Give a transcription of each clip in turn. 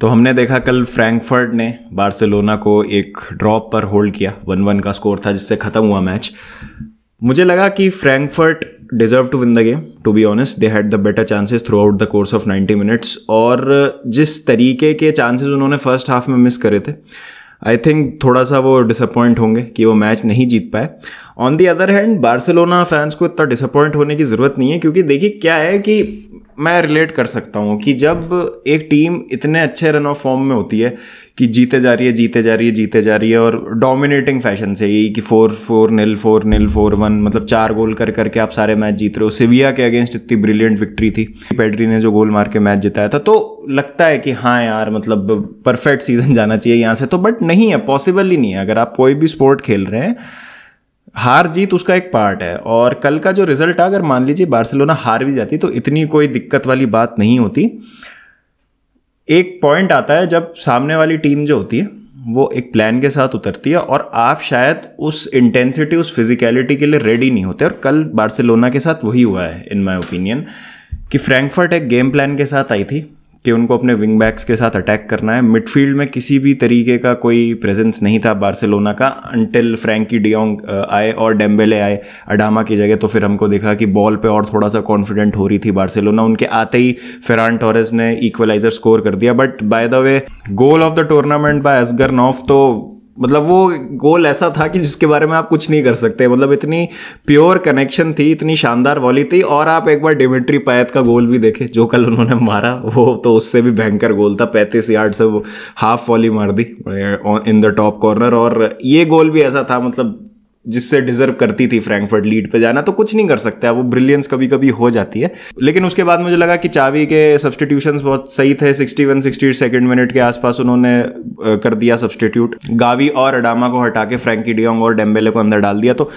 तो हमने देखा कल फ्रैंकफर्ट ने बार्सिलोना को एक ड्रॉप पर होल्ड किया वन वन का स्कोर था जिससे ख़त्म हुआ मैच मुझे लगा कि Frankfurt deserve to win the game to be honest they had the better chances throughout the course of 90 minutes और जिस तरीके के चांसेस उन्होंने फर्स्ट हाफ में मिस करे थे आई थिंक थोड़ा सा वो डिसअपॉइंट होंगे कि वो मैच नहीं जीत पाए on the other hand Barcelona fans को इतना डिसअपॉइंट होने की ज़रूरत नहीं है क्योंकि देखिए क्या है कि मैं रिलेट कर सकता हूँ कि जब एक टीम इतने अच्छे रन ऑफ फॉर्म में होती है कि जीते जा रही है जीते जा रही है जीते जा रही है और डोमिनेटिंग फैशन से यही कि four four nil four nil four one मतलब चार गोल कर करके आप सारे मैच जीत रहे हो सिविया के अगेंस्ट इतनी ब्रिलियंट विक्ट्री थी पेड्री ने जो गोल मार के मैच जिताया था तो लगता है कि हाँ यार मतलब परफेक्ट सीजन जाना चाहिए यहाँ से तो बट नहीं है पॉसिबल ही नहीं है अगर आप कोई भी स्पोर्ट खेल रहे हैं हार जीत उसका एक पार्ट है और कल का जो रिजल्ट अगर मान लीजिए बार्सिलोना हार भी जाती तो इतनी कोई दिक्कत वाली बात नहीं होती एक पॉइंट आता है जब सामने वाली टीम जो होती है वो एक प्लान के साथ उतरती है और आप शायद उस इंटेंसिटी उस फिजिकलिटी के लिए रेडी नहीं होते और कल बार्सिलोना के साथ वही हुआ है इन माई ओपिनियन कि फ्रैंकफर्ट एक गेम प्लान के साथ आई थी कि उनको अपने विंग बैक्स के साथ अटैक करना है मिडफील्ड में किसी भी तरीके का कोई प्रेजेंस नहीं था बार्सिलोना का अनटिल फ्रैंकी डियोंग आए और डेम्बेले आए अडामा की जगह तो फिर हमको देखा कि बॉल पे और थोड़ा सा कॉन्फिडेंट हो रही थी बार्सिलोना उनके आते ही फेरान टोरेस ने इक्वलाइजर स्कोर कर दिया but by the way goal of the tournament by Ansgar Knauff तो मतलब वो गोल ऐसा था कि जिसके बारे में आप कुछ नहीं कर सकते मतलब इतनी प्योर कनेक्शन थी इतनी शानदार वॉली थी और आप एक बार डिमिट्री पैत का गोल भी देखे जो कल उन्होंने मारा वो तो उससे भी भयंकर गोल था पैंतीस यार्ड से वो हाफ वॉली मार दी इन द टॉप कॉर्नर और ये गोल भी ऐसा था मतलब जिससे डिजर्व करती थी फ्रैंकफर्ट लीड पे जाना तो कुछ नहीं कर सकता वो ब्रिलियंस कभी कभी हो जाती है लेकिन उसके बाद मुझे लगा कि चावी के सब्सटीट्यूशन बहुत सही थे sixty one sixty second minute के आसपास उन्होंने कर दिया सब्सटीट्यूट गावी और अडामा को हटा के फ्रैंकी डियोंग और डेम्बेले को अंदर डाल दिया तो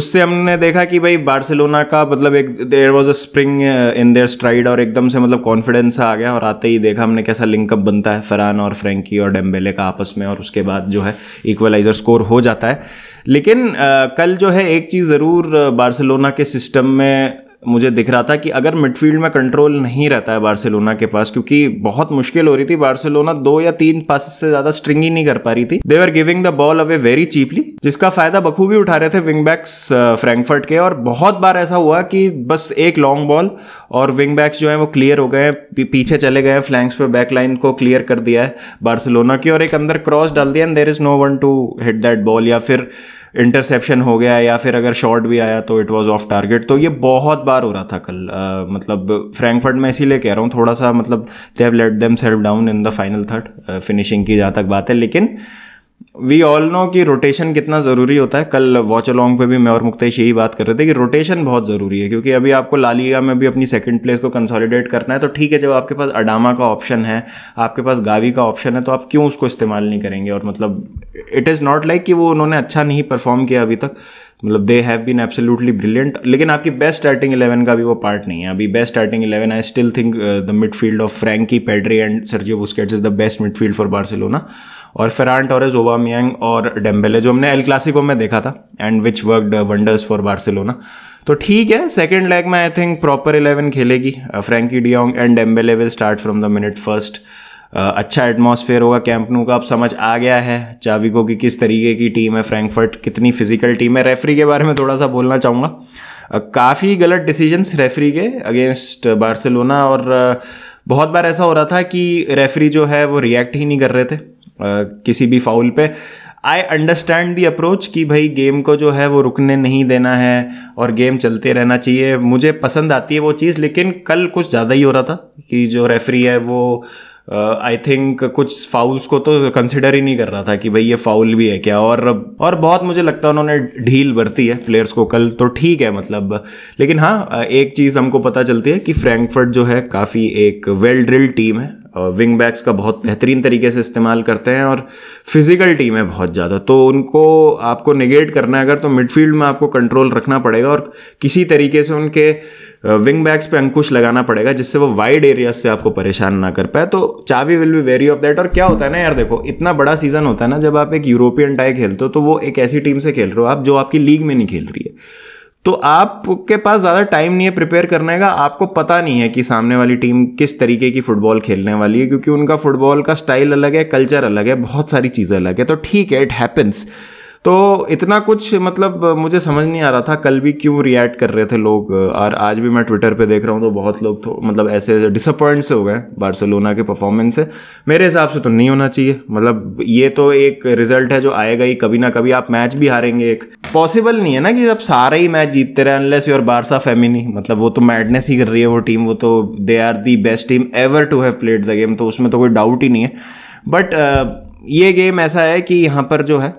उससे हमने देखा कि भाई बार्सिलोना का मतलब एक there was a spring in their stride और एकदम से मतलब कॉन्फिडेंस आ गया और आते ही देखा हमने कैसा लिंकअप बनता है फरान और फ्रेंकी और डेम्बेले का आपस में और उसके बाद जो है इक्वलाइजर स्कोर हो जाता है लेकिन आ, uh, कल जो है एक चीज़ ज़रूर uh, बार्सिलोना के सिस्टम में मुझे दिख रहा था कि अगर मिडफील्ड में कंट्रोल नहीं रहता है बार्सिलोना के पास क्योंकि बहुत मुश्किल हो रही थी बार्सिलोना दो या तीन पास से ज्यादा स्ट्रिंग ही नहीं कर पा रही थी they were giving the ball away very cheaply जिसका फायदा बखूबी उठा रहे थे विंग बैक्स फ्रैंकफर्ट के और बहुत बार ऐसा हुआ कि बस एक लॉन्ग बॉल और विंग बैक्स जो है वो क्लियर हो गए पीछे चले गए फ्लैंक्स पे बैक लाइन को क्लियर कर दिया है बार्सिलोना की और एक अंदर क्रॉस डाल दिया and there is no one to hit that ball या फिर इंटरसेप्शन हो गया या फिर अगर शॉट भी आया तो इट वाज ऑफ टारगेट तो ये बहुत बार हो रहा था कल आ, मतलब फ्रैंकफर्ट में इसीलिए कह रहा हूँ थोड़ा सा मतलब they have let themselves down in the final third finishing की जहाँ तक बात है लेकिन वी ऑल नो कि रोटेशन कितना ज़रूरी होता है कल वॉच अलॉन्ग पे भी मैं और मुक्तेश यही बात कर रहे थे कि रोटेशन बहुत ज़रूरी है क्योंकि अभी आपको लालिया में भी अपनी सेकंड प्लेस को कंसोलिडेट करना है तो ठीक है जब आपके पास अडामा का ऑप्शन है आपके पास गावी का ऑप्शन है तो आप क्यों उसको इस्तेमाल नहीं करेंगे और मतलब इट इज़ नॉट लाइक कि वो उन्होंने अच्छा नहीं परफॉर्म किया अभी तक मतलब they have been absolutely brilliant लेकिन आपकी बेस्ट स्टार्टिंग इलेवन का भी वो पार्ट नहीं है अभी best starting eleven I still think the midfield of Frenkie Pedri and Sergio Busquets is the best midfield for Barcelona और फेरान टॉरेज ओबामियांग और डेम्बेले जो हमने एल क्लासिको में देखा था and which worked wonders for Barcelona तो ठीक है सेकेंड लेग में आई थिंक प्रॉपर इलेवन खेलेगी Frenkie de Jong and Dembele will start from the minute first अच्छा एटमॉस्फेयर होगा कैंप का अब समझ आ गया है चाविको की किस तरीके की टीम है फ्रैंकफर्ट कितनी फिजिकल टीम है रेफरी के बारे में थोड़ा सा बोलना चाहूँगा काफ़ी गलत डिसीजंस रेफरी के अगेंस्ट बार्सिलोना और बहुत बार ऐसा हो रहा था कि रेफरी जो है वो रिएक्ट ही नहीं कर रहे थे किसी भी फाउल पे आई अंडरस्टैंड दी अप्रोच कि भाई गेम को जो है वो रुकने नहीं देना है और गेम चलते रहना चाहिए मुझे पसंद आती है वो चीज़ लेकिन कल कुछ ज़्यादा ही हो रहा था कि जो रेफरी है वो आई uh, थिंक कुछ फाउल्स को तो कंसिडर ही नहीं कर रहा था कि भाई ये फाउल भी है क्या और और बहुत मुझे लगता है उन्होंने ढील बरती है प्लेयर्स को कल तो ठीक है मतलब लेकिन हाँ uh, एक चीज़ हमको पता चलती है कि फ्रैंकफर्ट जो है काफ़ी एक वेल ड्रिल टीम है विंग बैक्स का बहुत बेहतरीन तरीके से इस्तेमाल करते हैं और फिजिकल टीम है बहुत ज़्यादा तो उनको आपको निगेट करना है अगर तो मिडफील्ड में आपको कंट्रोल रखना पड़ेगा और किसी तरीके से उनके विंग बैक्स पे अंकुश लगाना पड़ेगा जिससे वो वाइड एरिया से आपको परेशान ना कर पाए तो Xavi will be wary of that और क्या होता है ना यार देखो इतना बड़ा सीजन होता है ना जब आप एक यूरोपियन टाई खेलते हो तो वो एक ऐसी टीम से खेल रहे हो आप जो आपकी लीग में नहीं खेल रही है तो आपके पास ज़्यादा टाइम नहीं है प्रिपेयर करने का आपको पता नहीं है कि सामने वाली टीम किस तरीके की फ़ुटबॉल खेलने वाली है क्योंकि उनका फ़ुटबॉल का स्टाइल अलग है कल्चर अलग है बहुत सारी चीज़ें अलग है तो ठीक है इट हैपन्स तो इतना कुछ मतलब मुझे समझ नहीं आ रहा था कल भी क्यों रिएक्ट कर रहे थे लोग और आज भी मैं ट्विटर पे देख रहा हूँ तो बहुत लोग तो मतलब ऐसे डिसअपॉइंट से हो गए बार्सिलोना के परफॉर्मेंस से मेरे हिसाब से तो नहीं होना चाहिए मतलब ये तो एक रिजल्ट है जो आएगा ही कभी ना कभी आप मैच भी हारेंगे एक पॉसिबल नहीं है ना कि आप सारा ही मैच जीतते रहे अनलेस योर बारसा फेमिनी मतलब वो तो मैडनेस ही कर रही है वो टीम वो तो they are the best team ever to have played the game तो उसमें तो कोई डाउट ही नहीं है बट ये गेम ऐसा है कि यहाँ पर जो है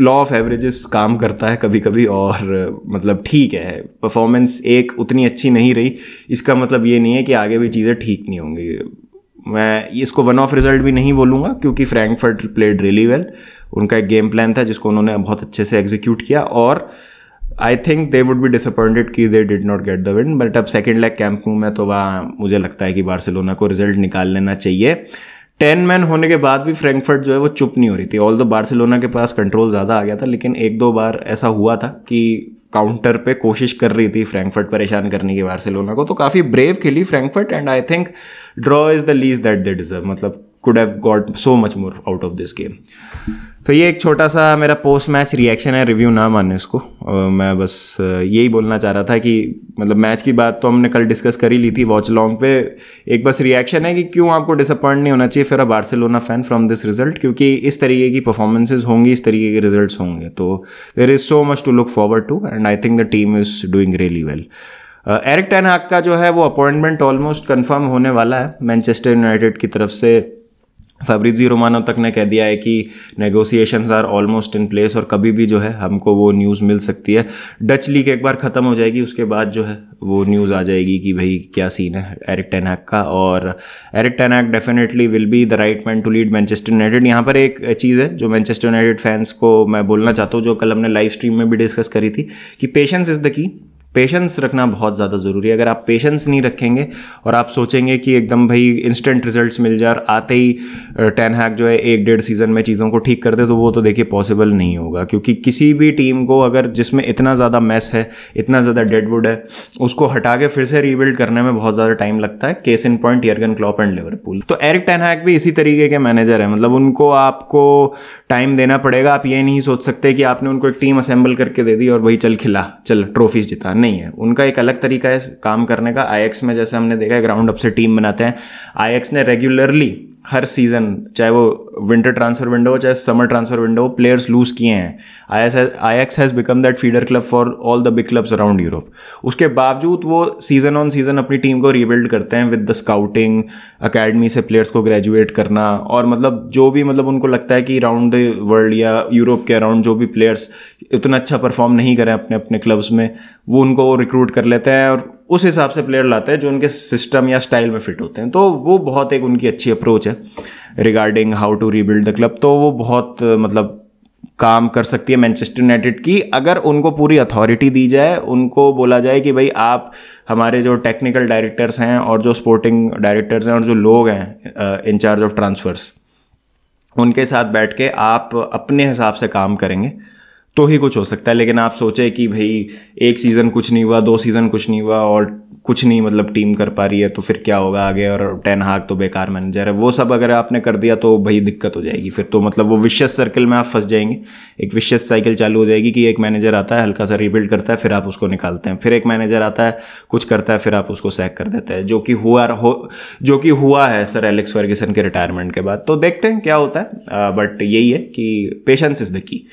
लॉ ऑफ एवरेजेस काम करता है कभी कभी और मतलब ठीक है परफॉर्मेंस एक उतनी अच्छी नहीं रही इसका मतलब ये नहीं है कि आगे भी चीज़ें ठीक नहीं होंगी मैं इसको वन ऑफ रिजल्ट भी नहीं बोलूँगा क्योंकि फ्रैंकफर्ट प्लेड रियली वेल उनका एक गेम प्लान था जिसको उन्होंने बहुत अच्छे से एग्जीक्यूट किया और I think they would be disappointed कि they did not get the win but अब सेकेंड लेग कैंप में तो वहाँ मुझे लगता है कि बार्सिलोना को रिजल्ट निकाल लेना चाहिए टेन मैन होने के बाद भी फ्रैंकफर्ट जो है वो चुप नहीं हो रही थी ऑल दो बार्सिलोना के पास कंट्रोल ज़्यादा आ गया था लेकिन एक दो बार ऐसा हुआ था कि काउंटर पे कोशिश कर रही थी फ्रैंकफर्ट परेशान करने की बार्सिलोना को तो काफ़ी ब्रेव खेली Frankfurt and I think draw is the least that they deserve मतलब could have got so much more out of this game तो ये एक छोटा सा मेरा पोस्ट मैच रिएक्शन है रिव्यू ना मानने उसको uh, मैं बस uh, यही बोलना चाह रहा था कि मतलब मैच की बात तो हमने कल डिस्कस कर ही ली थी वॉच लॉन्ग पे एक बस रिएक्शन है कि क्यों आपको डिसअपॉइंट नहीं होना चाहिए फिर अब Barcelona fan from this result क्योंकि इस तरीके की परफॉर्मेंसेज होंगी इस तरीके के रिजल्ट होंगे तो there is so much to look forward to and I think the team is doing really well Erik Hag का जो है वो अपॉइंटमेंट ऑलमोस्ट कन्फर्म होने वाला है मैनचेस्टर यूनाइटेड की तरफ से फैब्रिजी रोमानो तक ने कह दिया है कि negotiations are almost in place और कभी भी जो है हमको वो न्यूज़ मिल सकती है डच लीग एक बार ख़त्म हो जाएगी उसके बाद जो है वो न्यूज़ आ जाएगी कि भाई क्या सीन है एरिक टेनहैक का और Erik ten Hag definitely will be the right man to lead Manchester United यहाँ पर एक चीज़ है जो मैनचेस्टर यूनाइटेड फैंस को मैं बोलना चाहता हूँ जो कल हमने लाइव स्ट्रीम में भी डिस्कस करी थी कि patience is the key patience रखना बहुत ज़्यादा ज़रूरी है अगर आप पेशेंस नहीं रखेंगे और आप सोचेंगे कि एकदम भाई इंस्टेंट रिजल्ट्स मिल जाए और आते ही टेन हैक जो है एक डेढ़ सीज़न में चीज़ों को ठीक कर दे तो वो तो देखिए पॉसिबल नहीं होगा क्योंकि किसी भी टीम को अगर जिसमें इतना ज़्यादा मैस है इतना ज़्यादा डेडवुड है उसको हटा के फिर से रीबिल्ड करने में बहुत ज़्यादा टाइम लगता है case in point Jurgen Klopp and Liverpool तो एरिक टेन हैक भी इसी तरीके के मैनेजर है मतलब उनको आपको टाइम देना पड़ेगा आप ये नहीं सोच सकते कि आपने उनको एक टीम असेंबल करके दे दी और भाई चल खिला चल ट्रॉफीज जिता नहीं नहीं है उनका एक अलग तरीका है काम करने का आई में जैसे हमने देखा है ग्राउंड अप से टीम बनाते हैं आई ने रेगुलरली हर सीज़न चाहे वो विंटर ट्रांसफर विंडो हो चाहे समर ट्रांसफर विंडो हो प्लेयर्स लूज किए हैं Ajax has become that feeder club for all the big clubs around Europe उसके बावजूद वो सीज़न ऑन सीज़न अपनी टीम को रीबिल्ड करते हैं विद द स्काउटिंग अकेडमी से प्लेयर्स को ग्रेजुएट करना और मतलब जो भी मतलब उनको लगता है कि राउंड द वर्ल्ड या यूरोप के अराउंड जो भी प्लेयर्स उतना अच्छा परफॉर्म नहीं करें अपने अपने क्लब्स में वो उनको रिक्रूट कर लेते हैं और उस हिसाब से प्लेयर लाते हैं जो उनके सिस्टम या स्टाइल में फिट होते हैं तो वो बहुत एक उनकी अच्छी अप्रोच है regarding how to rebuild the club तो वो बहुत मतलब काम कर सकती है मैनचेस्टर यूनाइटेड की अगर उनको पूरी अथॉरिटी दी जाए उनको बोला जाए कि भाई आप हमारे जो टेक्निकल डायरेक्टर्स हैं और जो स्पोर्टिंग डायरेक्टर्स हैं और जो लोग हैं इंचार्ज ऑफ ट्रांसफर्स उनके साथ बैठ के आप अपने हिसाब से काम करेंगे तो ही कुछ हो सकता है लेकिन आप सोचें कि भाई एक सीज़न कुछ नहीं हुआ दो सीज़न कुछ नहीं हुआ और कुछ नहीं मतलब टीम कर पा रही है तो फिर क्या होगा आगे और टेन हाक तो बेकार मैनेजर है वो सब अगर आपने कर दिया तो भाई दिक्कत हो जाएगी फिर तो मतलब वो विशेष सर्कल में आप फंस जाएंगे एक विशेष साइकिल चालू हो जाएगी कि एक मैनेजर आता है हल्का सा रिबिल्ड करता है फिर आप उसको निकालते हैं फिर एक मैनेजर आता है कुछ करता है फिर आप उसको सैक कर देते हैं जो कि हुआ हो जो कि हुआ है सर एलेक्स फर्गसन के रिटायरमेंट के बाद तो देखते हैं क्या होता है बट यही है कि पेशेंस इज द की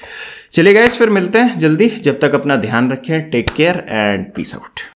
चलिए गए फिर मिलते हैं जल्दी जब तक अपना ध्यान रखें take care and peace out